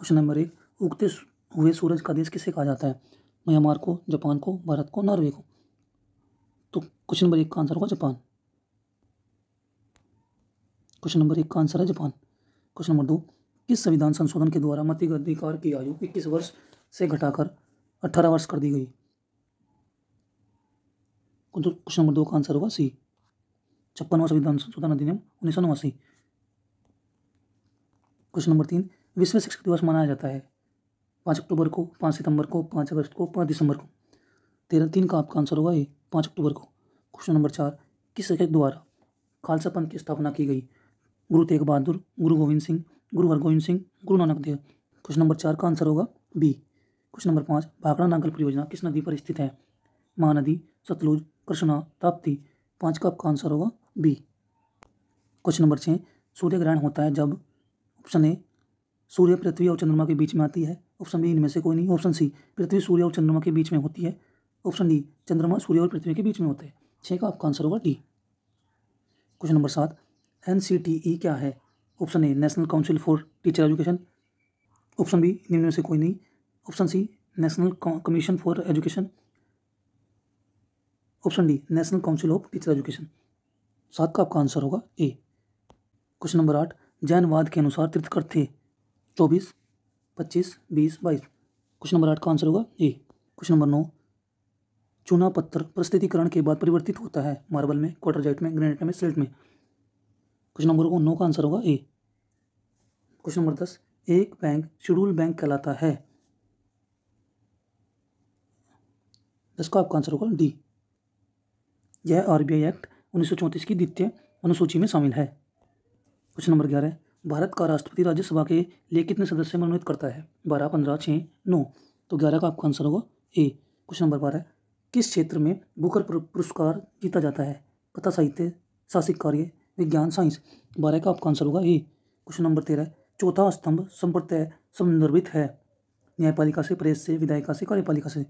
question number एक उगते हुए सूरज का देश किसे कहा जाता है म्यांमार को जापान को भारत को नॉर्वे को तो क्वेश्चन नंबर एक का आंसर होगा जापान क्वेश्चन नंबर एक का आंसर है जापान क्वेश्चन नंबर दो किस संविधान संशोधन के द्वारा अधिकार की आयु इक्कीस वर्ष से घटाकर अठारह वर्ष कर दी गई तो क्वेश्चन नंबर दो का आंसर होगा सी छप्पनवा संविधान संशोधन अधिनियम उन्नीस सौ नवासी क्वेश्चन नंबर तीन विश्व शिक्षक दिवस मनाया जाता है पाँच अक्टूबर को पाँच सितंबर को पाँच अगस्त को पाँच दिसंबर को तेरह तीन का आपका आंसर होगा ये पाँच अक्टूबर को क्वेश्चन नंबर चार किस शिक्षक द्वारा खालसा पंथ की स्थापना की गई गुरु तेग बहादुर गुरु गोविंद सिंह गुरु हरगोविंद सिंह गुरु नानक देव क्वेश्चन नंबर चार का आंसर होगा बी क्वेश्चन नंबर पाँच भाखड़ा नागल परियोजना किस नदी पर स्थित है महानदी सतलुज कृष्णा ताप्ती पाँच का आपका आंसर होगा बी क्वेश्चन नंबर छः सूर्य ग्रहण होता है जब ऑप्शन ए सूर्य पृथ्वी और चंद्रमा के बीच में आती है ऑप्शन बी इनमें से कोई नहीं ऑप्शन सी पृथ्वी सूर्य और चंद्रमा के बीच में होती है ऑप्शन डी चंद्रमा सूर्य और पृथ्वी के बीच में होते हैं छः का आपका आंसर होगा डी क्वेश्चन नंबर सात एन क्या है option A national council for teacher education option B निम्न से कोई नहीं option C national commission for education option D national council of teacher education सात का आपका आंसर होगा ए क्वेश्चन नंबर आठ जैनवाद के अनुसार तीर्थकर थे चौबीस पच्चीस बीस बाईस क्वेश्चन नंबर आठ का आंसर होगा ए क्वेश्चन नंबर नौ चूना पत्थर प्रस्तुतिकरण के बाद परिवर्तित होता है मार्बल में क्वार्टरजाइट में ग्रेनेट में सिल्ट में क्वेश्चन नंबर नौ का आंसर होगा ए क्वेश्चन नंबर दस एक बैंक शेड्यूल बैंक कहलाता है दस का आपका आंसर होगा डी यह आरबीआई एक्ट उन्नीस की द्वितीय अनुसूची में शामिल है क्वेश्चन नंबर ग्यारह भारत का राष्ट्रपति राज्यसभा के लिए कितने सदस्य मनोनीत करता है बारह पंद्रह छः नौ तो ग्यारह का आपका आंसर होगा ए क्वेश्चन नंबर बारह किस क्षेत्र में बुकर पुरस्कार जीता जाता है कथा साहित्य शासिक कार्य विज्ञान साइंस बारह का आपका आंसर होगा ए क्वेश्चन नंबर तेरह चौथा स्तंभ संप्रत्य संदर्भित है न्यायपालिका से प्रेस से विधायिका से कार्यपालिका से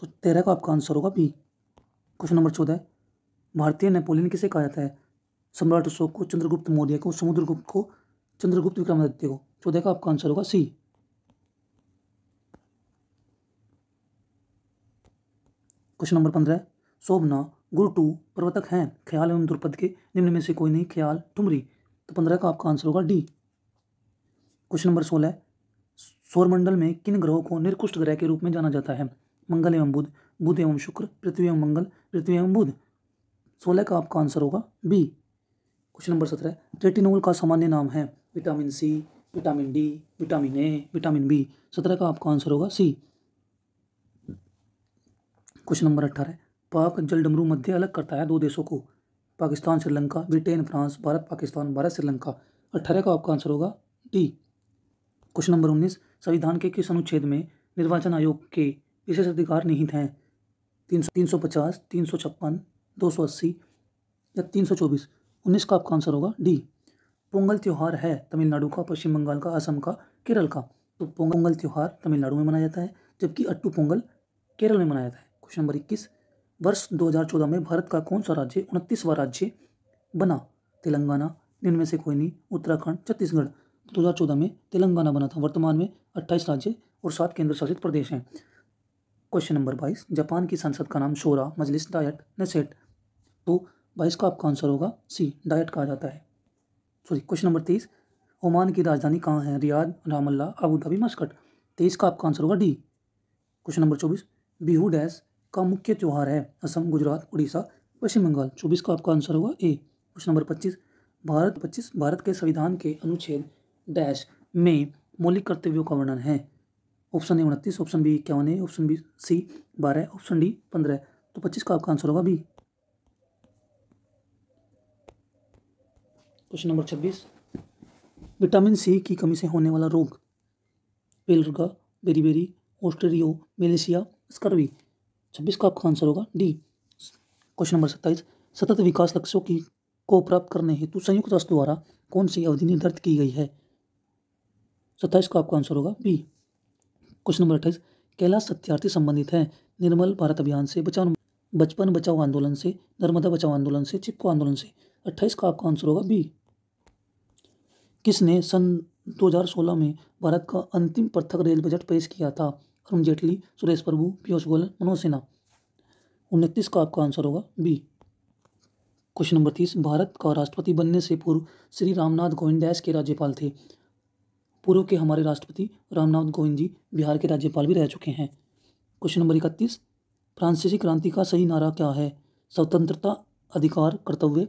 तो तेरह का आपका आंसर होगा बी क्वेश्चन नंबर चौदह भारतीय नेपोलियन किसे कहा जाता है सम्राट अशोक को चंद्रगुप्त मौर्य को समुद्रगुप्त को चंद्रगुप्त विक्रमादित्य को चौदह तो का आपका आंसर होगा सी क्वेश्चन नंबर पंद्रह शोभना टू प्रवर्तक हैं ख्याल एवं द्रुपद के निम्न में से कोई नहीं ख्याल ठुमरी तो पंद्रह का आपका आंसर होगा डी क्वेश्चन नंबर सोलह सौरमंडल में किन ग्रहों को निरकुष्ट ग्रह के रूप में जाना जाता है मंगल एवं बुध बुध एवं शुक्र पृथ्वी एवं मंगल पृथ्वी एवं बुध सोलह का आपका आंसर होगा बी क्वेश्चन नंबर सत्रह रेटिनोल का सामान्य नाम है vitamin C vitamin D vitamin A vitamin B सत्रह का आपका आंसर होगा सी क्वेश्चन नंबर अट्ठारह पाक जल डमरू मध्य अलग करता है दो देशों को पाकिस्तान श्रीलंका ब्रिटेन फ्रांस भारत पाकिस्तान भारत श्रीलंका अट्ठारह का आपका आंसर होगा डी क्वेश्चन नंबर उन्नीस संविधान के किस अनुच्छेद में निर्वाचन आयोग के विशेष अधिकार निहित हैं तीन सौ तीन सौ पचास तीन सौ छप्पन दो सौ अस्सी या तीन सौ चौबीस उन्नीस का आपका आंसर होगा डी पोंगल त्यौहार है तमिलनाडु का पश्चिम बंगाल का असम का केरल का तो पोंगल त्यौहार तमिलनाडु में मनाया जाता है जबकि अट्टू पोंगल केरल में मनाया जाता है क्वेश्चन नंबर इक्कीस वर्ष 2014 में भारत का कौन सा राज्य उनतीसवा राज्य बना तेलंगाना इनमें से कोई नहीं उत्तराखंड छत्तीसगढ़ चौदह में तेलंगाना बना था वर्तमान में अट्ठाईस राज्य और सात केंद्र शासित प्रदेश हैं क्वेश्चन नंबर बाईस जापान की संसद का नाम शोरा मजलिस डायट नसेट तो बाईस का आपका आंसर होगा सी डायट कहा जाता है सॉरी क्वेश्चन नंबर तेईस ओमान की राजधानी कहाँ है रियाद रामल्ला अबूधाबी मस्कट तेईस का आपका आंसर होगा डी क्वेश्चन नंबर चौबीस बिहू डैश का मुख्य त्यौहार है असम गुजरात उड़ीसा पश्चिम बंगाल चौबीस का आपका आंसर होगा ए क्वेश्चन नंबर पच्चीस भारत पच्चीस भारत के संविधान के अनुच्छेद डैश में मौलिक कर्तव्यों का वर्णन है ऑप्शन ए उनतीस ऑप्शन बी इक्यावन ऑप्शन बी सी बारह ऑप्शन डी पंद्रह तो पच्चीस का आपका आंसर होगा बी क्वेश्चन नंबर छब्बीस विटामिन सी की कमी से होने वाला रोग पेलरगा बेरीबेरी ऑस्ट्रेरियो मलेशिया स्कर्वी छब्बीस का आपका आंसर होगा डी क्वेश्चन नंबर सत्ताईस सतत विकास लक्ष्यों की को प्राप्त करने हेतु संयुक्त राष्ट्र द्वारा कौन सी अवधि निर्धारित की गई है सत्ताईस का आपका आंसर होगा बी क्वेश्चन नंबर अट्ठाईस कैलाश सत्यार्थी संबंधित है निर्मल भारत अभियान से बचाव बचपन बचाओ आंदोलन से नर्मदा बचाओ आंदोलन से चिपको आंदोलन से अट्ठाईस का आपका आंसर होगा बी किसने सन 2016 में भारत का अंतिम पृथक रेल बजट पेश किया था अरुण जेटली सुरेश प्रभु पीयूष गोयल मनोज सिन्हा उनतीस का आपका आंसर होगा बी क्वेश्चन नंबर तीस भारत का राष्ट्रपति बनने से पूर्व श्री रामनाथ गोविंद देश के राज्यपाल थे पूर्व के हमारे राष्ट्रपति रामनाथ गोविंद जी बिहार के राज्यपाल भी रह चुके हैं क्वेश्चन नंबर इकतीस फ्रांसीसी क्रांति का सही नारा क्या है स्वतंत्रता अधिकार कर्तव्य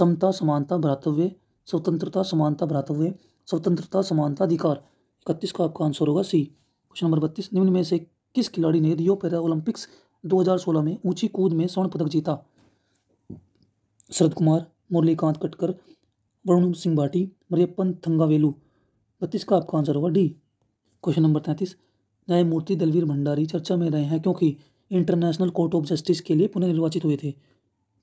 समता समानता भ्रातव्य स्वतंत्रता समानता बढ़ाते हुए स्वतंत्रता समानता अधिकार इकतीस का आपका आंसर होगा सी क्वेश्चन नंबर बत्तीस निम्न में से किस खिलाड़ी ने रियो पैरा ओलंपिक्स 2016 में ऊंची कूद में स्वर्ण पदक जीता शरद कुमार मुरलीकांत कटकर वरुण सिंह भाटी मरियपन थंगावेलू बत्तीस का आपका आंसर होगा डी क्वेश्चन नंबर तैंतीस न्यायमूर्ति दलवीर भंडारी चर्चा में रहे हैं क्योंकि इंटरनेशनल कोर्ट ऑफ जस्टिस के लिए पुनर्निर्वाचित हुए थे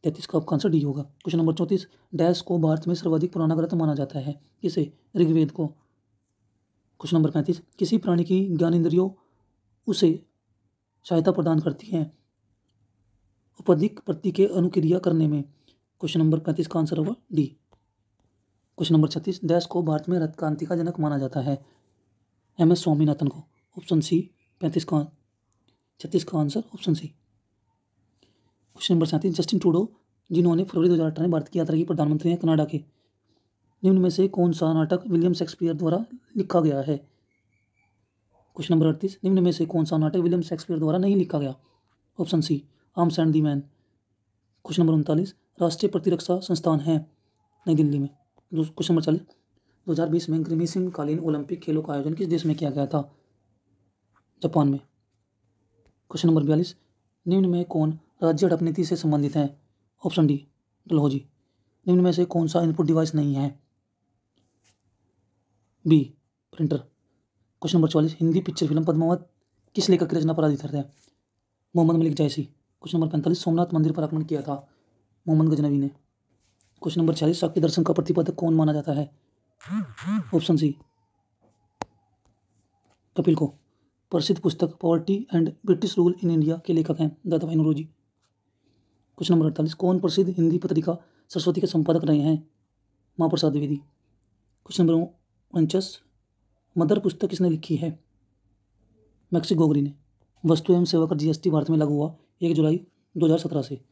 तैतीस का आपका आंसर डी होगा क्वेश्चन नंबर चौंतीस डैश को भारत में सर्वाधिक पुराना ग्रंथ माना जाता है किसे ऋग्वेद को क्वेश्चन नंबर पैंतीस किसी प्राणी की ज्ञान इंद्रियों उसे सहायता प्रदान करती हैं उपाधिक प्रति के अनुक्रिया करने में क्वेश्चन नंबर पैंतीस का आंसर होगा डी क्वेश्चन नंबर छत्तीस डैश को भारत में रथ क्रांति का जनक माना जाता है एम एस स्वामीनाथन को ऑप्शन सी पैंतीस का छत्तीस का answer option C question number सैंतीस जस्टिन टूडो जिन्होंने फरवरी दो हज़ार अठारह में भारत की यात्रा की प्रधानमंत्री हैं कनाडा के निम्न में से कौन सा नाटक विलियम शेक्सपियर द्वारा लिखा गया है क्वेश्चन नंबर अड़तीस निम्न में से कौन सा नाटक विलियम शेक्सपियर द्वारा नहीं लिखा गया ऑप्शन सी आम and the man question number उनतालीस राष्ट्रीय प्रतिरक्षा संस्थान है नई दिल्ली में क्वेश्चन नंबर चालीस दो हज़ार बीस में ग्रीष्मकालीन ओलंपिक खेलों का आयोजन किस देश में किया गया था जापान में क्वेश्चन नंबर बयालीस निम्न में कौन राज्य हड़पनीति से संबंधित है ऑप्शन डी चलो जी निम्न में से कौन सा इनपुट डिवाइस नहीं है बी प्रिंटर क्वेश्चन नंबर चौलीस हिंदी पिक्चर फिल्म पद्मावत किस लेखक की रचना पर आधारित है मोहम्मद मलिक जायसी क्वेश्चन नंबर पैंतालीस सोमनाथ मंदिर पर आक्रमण किया था मोहम्मद गजनवी ने क्वेश्चन नंबर छियालीस साक्य दर्शन का प्रतिपादक कौन माना जाता है ऑप्शन सी कपिल को प्रसिद्ध पुस्तक poverty and British rule in India के लेखक हैं दादा भाई नौरोजी क्वेश्चन नंबर अड़तालीस कौन प्रसिद्ध हिंदी पत्रिका सरस्वती के संपादक रहे हैं महाप्रसाद द्विवेदी क्वेश्चन नंबर उनचास मदर पुस्तक किसने लिखी है मैक्सी गोगरी ने वस्तु एवं सेवा कर जीएसटी भारत में लागू हुआ एक जुलाई 2017 से